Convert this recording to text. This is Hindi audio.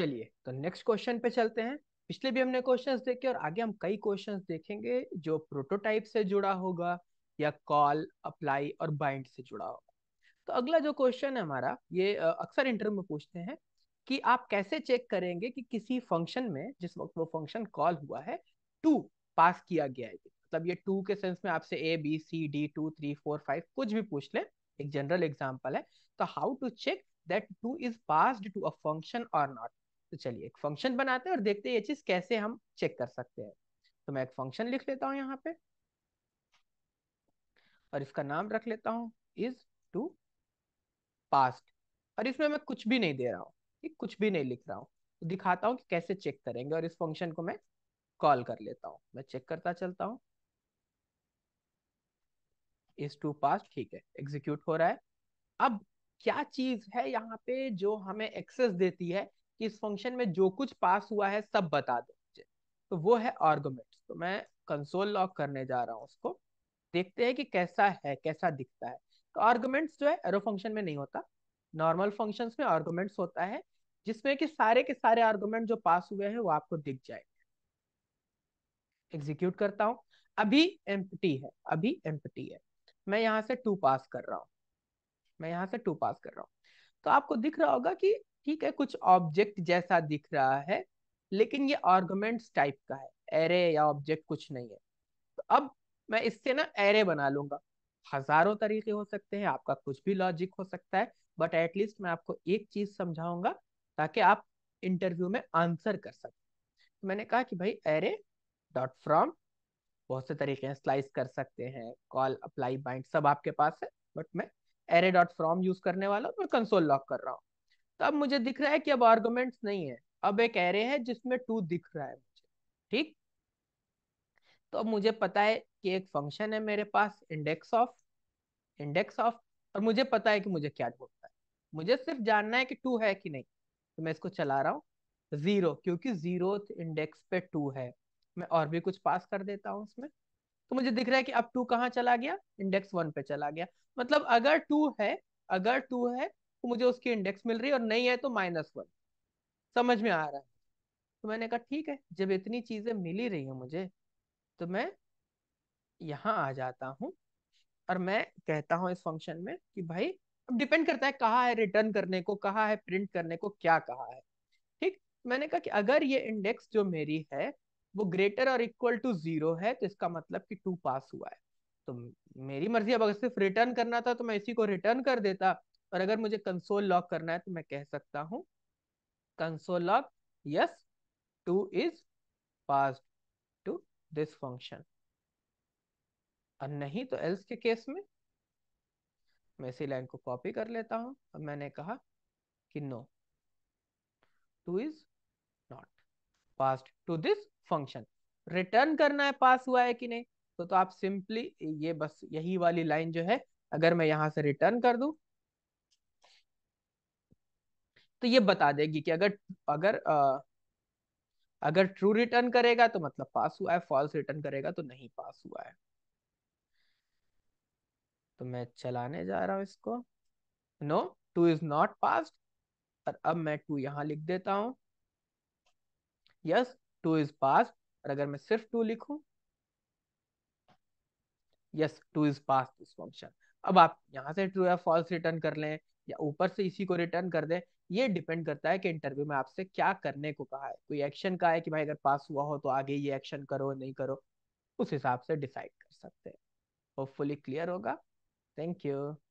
चलिए तो नेक्स्ट क्वेश्चन पे चलते हैं पिछले भी हमने क्वेश्चंस देखे और आगे हम कई क्वेश्चंस देखेंगे जो प्रोटोटाइप से जुड़ा होगा या कॉल अप्लाई और बाइंड से जुड़ा होगा तो अगला जो क्वेश्चन है हमारा ये अक्सर इंटरव्यू में पूछते हैं कि आप कैसे चेक करेंगे कि किसी फंक्शन में जिस वक्त वो फंक्शन कॉल हुआ है टू पास किया गया है मतलब ये टू के सेंस में आपसे A B C D two three four five कुछ भी पूछ ले एक जनरल एग्जाम्पल है तो how to check that two is passed to a function और नॉट तो चलिए एक फंक्शन बनाते हैं और देखते हैं ये चीज कैसे हम चेक कर सकते हैं तो मैं एक फंक्शन लिख लेता हूं यहाँ पे और इसका नाम रख लेता हूँ इज टू पास्ट और इसमें मैं कुछ भी नहीं दे रहा हूँ कुछ भी नहीं लिख रहा हूँ तो दिखाता हूँ कि कैसे चेक करेंगे और इस फंक्शन को मैं कॉल कर लेता हूँ मैं चेक करता चलता हूँ इज टू पास्ट ठीक है एग्जीक्यूट हो रहा है अब क्या चीज है यहाँ पे जो हमें एक्सेस देती है कि इस फंक्शन में जो कुछ पास हुआ है सब बता दो मुझे तो वो है आर्गूमेंट तो मैं कंसोल लॉक करने जा रहा हूँ उसको देखते हैं कि कैसा है कैसा दिखता है तो आर्गूमेंट्स जो है एरो फंक्शन में नहीं होता नॉर्मल फंक्शंस में आर्गूमेंट्स होता है जिसमें कि सारे के सारे आर्गुमेंट जो पास हुए हैं वो आपको दिख जाएंगे एग्जीक्यूट करता हूँ अभी एम्पटी है अभी एम्पटी है मैं यहाँ से टू पास कर रहा हूँ मैं यहाँ से टू पास कर रहा हूँ तो आपको दिख रहा होगा कि ठीक है कुछ ऑब्जेक्ट जैसा दिख रहा है लेकिन ये आर्गूमेंट्स टाइप का है एरे या ऑब्जेक्ट कुछ नहीं है तो अब मैं इससे ना एरे बना लूंगा हजारों तरीके हो सकते हैं आपका कुछ भी लॉजिक हो सकता है बट एटलीस्ट मैं आपको एक चीज समझाऊंगा ताकि आप इंटरव्यू में आंसर कर सकें तो मैंने कहा कि भाई एरे डॉट फ्रॉम बहुत से तरीके हैं स्लाइस कर सकते हैं कॉल अप्लाई बाइंड सब आपके पास है बट मैं एरे डॉट फ्रॉम यूज करने वाला हूँ मैं कंसोल लॉक कर रहा हूँ तो अब मुझे दिख रहा है कि अब आर्गूमेंट्स नहीं है अब एक एरे है जिसमें टू दिख रहा है मुझे ठीक तो अब मुझे पता है कि एक फंक्शन है मेरे पास इंडेक्स ऑफ इंडेक्स ऑफ और मुझे पता है कि मुझे क्या ढूंढना है मुझे सिर्फ जानना है कि टू है कि नहीं तो मैं इसको चला रहा हूँ जीरो क्योंकि जीरो इंडेक्स पे टू है मैं और भी कुछ पास कर देता हूँ उसमें तो मुझे दिख रहा है कि अब टू कहाँ चला गया इंडेक्स वन पे चला गया मतलब अगर टू है अगर टू है तो मुझे उसकी इंडेक्स मिल रही है और नहीं है तो माइनस वन समझ में आ रहा है तो मैंने कहा ठीक है जब इतनी चीजें मिल ही रही है मुझे तो मैं यहाँ आ जाता हूँ और मैं कहता हूँ इस फंक्शन में कि भाई अब डिपेंड करता है कहाँ है रिटर्न करने को कहा है प्रिंट करने को क्या कहा है ठीक मैंने कहा कि अगर ये इंडेक्स जो मेरी है वो ग्रेटर और इक्वल टू जीरो है तो इसका मतलब कि टू पास हुआ है तो मेरी मर्जी अब अगर सिर्फ रिटर्न करना था तो मैं इसी को रिटर्न कर देता और अगर मुझे कंसोल लॉक करना है तो मैं कह सकता हूं console log yes two is pass to this function और नहीं तो एल्स के केस में मैं इसी लाइन को कॉपी कर लेता हूं और मैंने कहा कि no two is not passed to this function return करना है pass हुआ है कि नहीं तो तो आप सिंपली ये बस यही वाली लाइन जो है अगर मैं यहां से रिटर्न कर दू तो ये बता देगी कि अगर अगर आ, अगर ट्रू रिटर्न करेगा तो मतलब पास हुआ है फॉल्स रिटर्न करेगा तो नहीं पास हुआ है तो मैं चलाने जा रहा हूं इसको no two is not pass और अब मैं टू यहां लिख देता हूं यस टू इज पास और अगर मैं सिर्फ टू लिखू yes two is pass this function अब आप यहाँ से ट्रू या फॉल्स रिटर्न कर लें या ऊपर से इसी को रिटर्न कर दें ये डिपेंड करता है कि इंटरव्यू में आपसे क्या करने को कहा है कोई एक्शन कहा है कि भाई अगर पास हुआ हो तो आगे ये एक्शन करो नहीं करो उस हिसाब से डिसाइड कर सकते हैं होपफुली क्लियर होगा थैंक यू